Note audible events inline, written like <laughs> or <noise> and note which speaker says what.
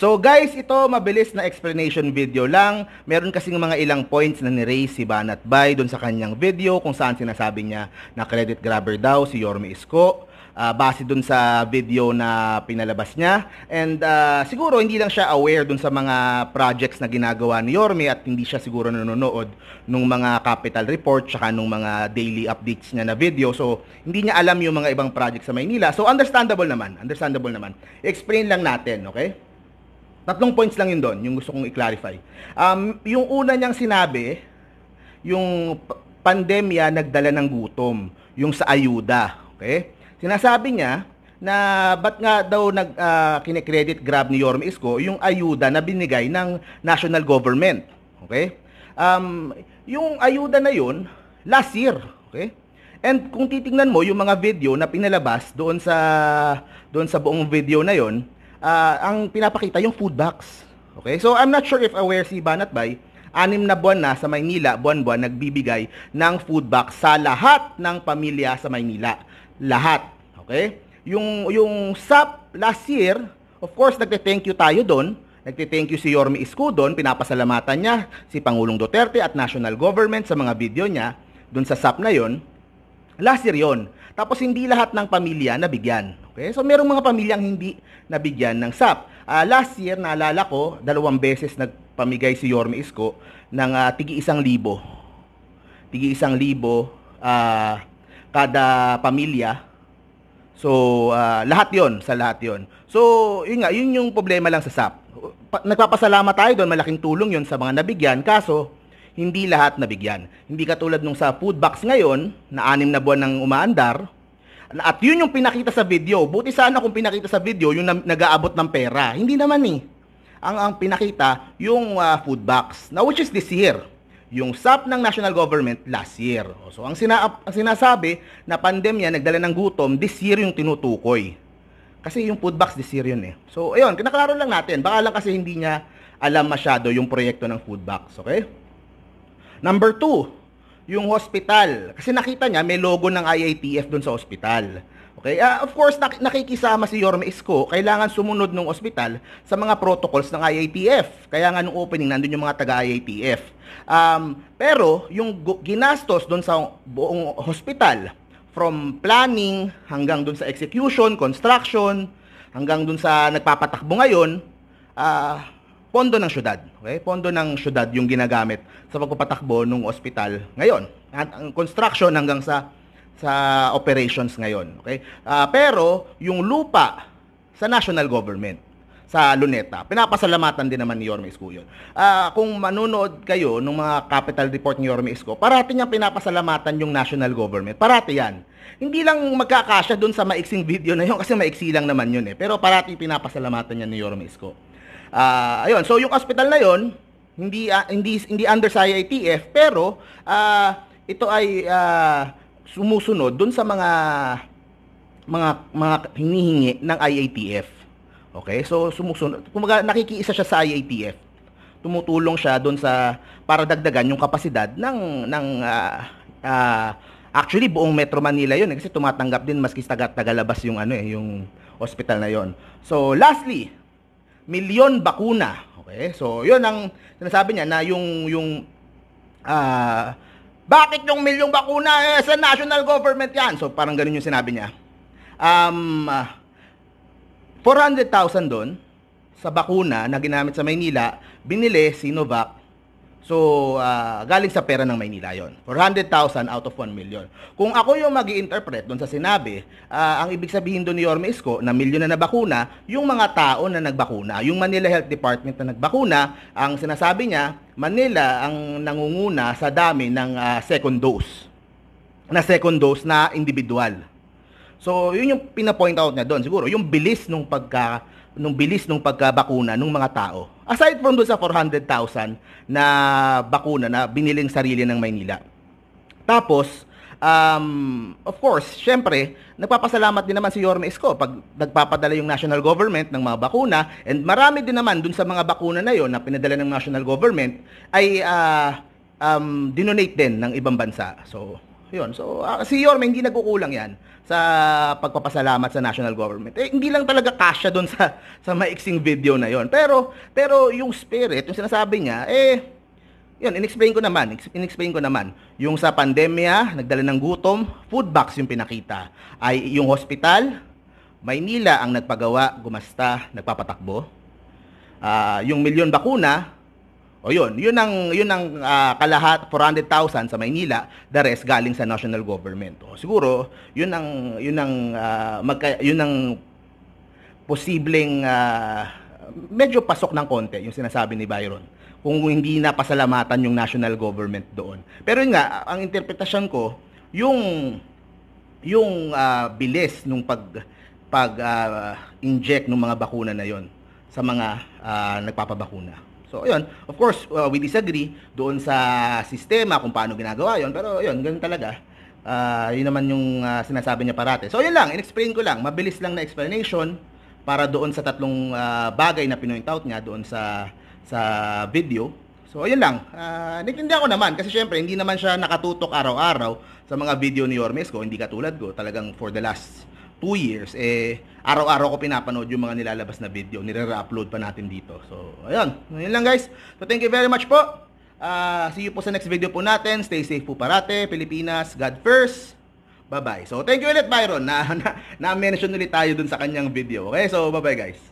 Speaker 1: So guys, ito mabilis na explanation video lang. Meron kasing mga ilang points na ni-raise si Banat Bay doon sa kanyang video kung saan sinasabi niya na credit grabber daw si Yorme Isko uh, base dun sa video na pinalabas niya. And uh, siguro hindi lang siya aware dun sa mga projects na ginagawa ni Yorme at hindi siya siguro nanonood nung mga capital report saka nung mga daily updates niya na video. So hindi niya alam yung mga ibang projects sa Maynila. So understandable naman, understandable naman. Explain lang natin, okay? Tatlong points lang yun doon, yung gusto kong i-clarify. Um, yung una niyang sinabi, yung pandemya nagdala ng gutom, yung sa ayuda. Okay? Sinasabi niya na ba't nga daw nag, uh, ah, kinikredit grab ni Yorme Isko yung ayuda na binigay ng national government. Okay? Um, yung ayuda na yun, last year. Okay? And kung titingnan mo yung mga video na pinalabas doon sa doon sa buong video na yon, uh, ang pinapakita yung food box. Okay? So I'm not sure if aware si Banat Bay, anim na buwan na sa Maynila, buwan-buwan nagbibigay ng food box sa lahat ng pamilya sa Maynila. Lahat. Okay? Yung yung SAP last year, of course nagte-thank you tayo doon. Nagte-thank you si Yorme Escudon, pinapasalamatan niya si Pangulong Duterte at national government sa mga video niya doon sa SAP na yon. Last year yon. Tapos hindi lahat ng pamilya nabigyan. Okay? So, merong mga pamilyang hindi nabigyan ng SAP. Uh, last year, naalala ko, dalawang beses nagpamigay si Yorme Isko ng uh, tigi isang libo. Tigi isang libo uh, kada pamilya. So, uh, lahat yon sa lahat yon So, yun nga, yun yung problema lang sa SAP. nagpapasalamat tayo doon, malaking tulong yon sa mga nabigyan. Kaso, hindi lahat nabigyan. Hindi katulad nung sa food box ngayon, na anim na buwan ng umaandar, at yun yung pinakita sa video. Buti sana kung pinakita sa video yung nag-aabot ng pera. Hindi naman eh. Ang, ang pinakita yung uh, food box. Now which is this year. Yung SAP ng national government last year. So ang, sina- ang sinasabi na pandemya nagdala ng gutom, this year yung tinutukoy. Kasi yung food box this year yun eh. So ayun, kinaklaro lang natin. Baka lang kasi hindi niya alam masyado yung proyekto ng food box. Okay? Number two, yung hospital. Kasi nakita niya, may logo ng IATF doon sa hospital. Okay? Uh, of course, nak- nakikisama si Yorme Isko, kailangan sumunod ng ospital sa mga protocols ng IATF. Kaya nga nung opening, nandun yung mga taga-IATF. Um, pero, yung ginastos doon sa buong hospital, from planning hanggang doon sa execution, construction, hanggang doon sa nagpapatakbo ngayon, ah... Uh, pondo ng syudad. Okay? Pondo ng syudad yung ginagamit sa pagpapatakbo ng ospital ngayon. At ang construction hanggang sa sa operations ngayon. Okay? Uh, pero yung lupa sa national government sa Luneta. Pinapasalamatan din naman ni Yorme Isko yun. Uh, kung manonood kayo ng mga capital report ni Yorme Isko, parati niyang pinapasalamatan yung national government. Parati yan. Hindi lang magkakasya dun sa maiksing video na yun kasi maiksi lang naman yun eh. Pero parati pinapasalamatan niya ni Yorme Isko. Uh, ayun, so yung hospital na yun, hindi, uh, hindi, hindi under sa ITF, pero uh, ito ay uh, sumusunod dun sa mga mga mga hinihingi ng IATF. Okay? So, sumusunod. Kumaga, nakikiisa siya sa IATF. Tumutulong siya doon sa, para dagdagan yung kapasidad ng, ng uh, uh, actually, buong Metro Manila yun. Eh, kasi tumatanggap din, maski taga-tagalabas yung, ano, eh, yung hospital na yon. So, lastly, milyon bakuna. Okay? So, yun ang sinasabi niya na yung, yung, uh, bakit yung milyong bakuna eh, sa national government yan? So, parang ganun yung sinabi niya. Um, uh, 400,000 doon sa bakuna na ginamit sa Maynila, binili si Sinovac. So, uh, galing sa pera ng Maynila yon 400,000 out of 1 million. Kung ako yung mag interpret doon sa sinabi, uh, ang ibig sabihin doon ni Yorme Isko na milyon na nabakuna, yung mga tao na nagbakuna, yung Manila Health Department na nagbakuna, ang sinasabi niya, Manila ang nangunguna sa dami ng uh, second dose na second dose na individual. So, yun yung pinapoint out niya doon siguro, yung bilis nung pagka nung bilis nung pagkabakuna ng mga tao. Aside from doon sa 400,000 na bakuna na biniling sarili ng Maynila. Tapos, um, of course, syempre, nagpapasalamat din naman si Yorme Isko pag nagpapadala yung national government ng mga bakuna and marami din naman dun sa mga bakuna na yon na pinadala ng national government ay uh, um, dinonate din ng ibang bansa. So, yun. So, uh, si Yorme, hindi nagkukulang yan sa pagpapasalamat sa national government. Eh, hindi lang talaga kasya doon sa, <laughs> sa maiksing video na yon Pero, pero yung spirit, yung sinasabi niya, eh, yun, inexplain ko naman, inexplain ko naman. Yung sa pandemya, nagdala ng gutom, food box yung pinakita. Ay, yung hospital, Maynila ang nagpagawa, gumasta, nagpapatakbo. Uh, yung milyon bakuna, o yun, yun ang, yun ang uh, kalahat, 400,000 sa Maynila, the rest galing sa national government. O, siguro, yun ang, yun ang, uh, magka, yun ang posibleng, uh, medyo pasok ng konti yung sinasabi ni Byron kung hindi na pasalamatan yung national government doon. Pero yun nga, ang interpretasyon ko, yung yung uh, bilis nung pag pag uh, inject ng mga bakuna na yon sa mga uh, nagpapabakuna. So, ayun. Of course, uh, we disagree doon sa sistema kung paano ginagawa yon Pero, ayun, ganun talaga. Uh, yun naman yung uh, sinasabi niya parate. So, ayun lang. In-explain ko lang. Mabilis lang na explanation para doon sa tatlong uh, bagay na pinoint out niya doon sa sa video. So, ayun lang. Uh, naiintindihan ko naman kasi syempre hindi naman siya nakatutok araw-araw sa mga video ni Yormes ko. Hindi katulad ko. Talagang for the last two years, eh, araw-araw ko pinapanood yung mga nilalabas na video. Nire-upload pa natin dito. So, ayun. Yun lang guys. So, thank you very much po. Uh, see you po sa next video po natin. Stay safe po parate. Pilipinas, God first. Bye-bye. So, thank you ulit, Byron, na, <laughs> na, na mention ulit tayo dun sa kanyang video. Okay? So, bye-bye, guys.